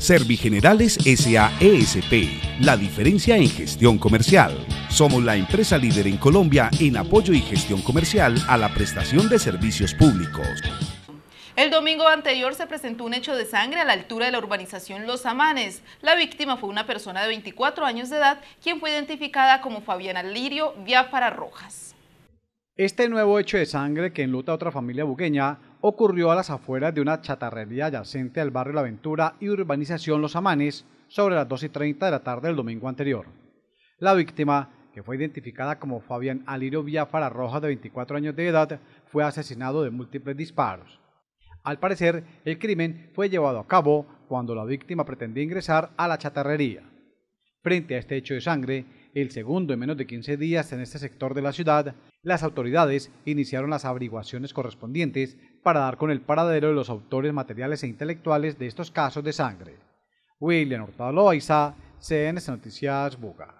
Servigenerales SAESP, la diferencia en gestión comercial. Somos la empresa líder en Colombia en apoyo y gestión comercial a la prestación de servicios públicos. El domingo anterior se presentó un hecho de sangre a la altura de la urbanización Los Amanes. La víctima fue una persona de 24 años de edad, quien fue identificada como Fabiana Lirio Viáfara Rojas. Este nuevo hecho de sangre que enluta a otra familia buqueña ocurrió a las afueras de una chatarrería adyacente al barrio La Ventura y urbanización Los Amanes sobre las 2 y 30 de la tarde del domingo anterior. La víctima, que fue identificada como Fabián Alirio Biafara Rojas de 24 años de edad, fue asesinado de múltiples disparos. Al parecer, el crimen fue llevado a cabo cuando la víctima pretendía ingresar a la chatarrería. Frente a este hecho de sangre, el segundo en menos de 15 días en este sector de la ciudad, las autoridades iniciaron las averiguaciones correspondientes para dar con el paradero de los autores materiales e intelectuales de estos casos de sangre. William Hurtado Loaiza, CNS Noticias Bogotá.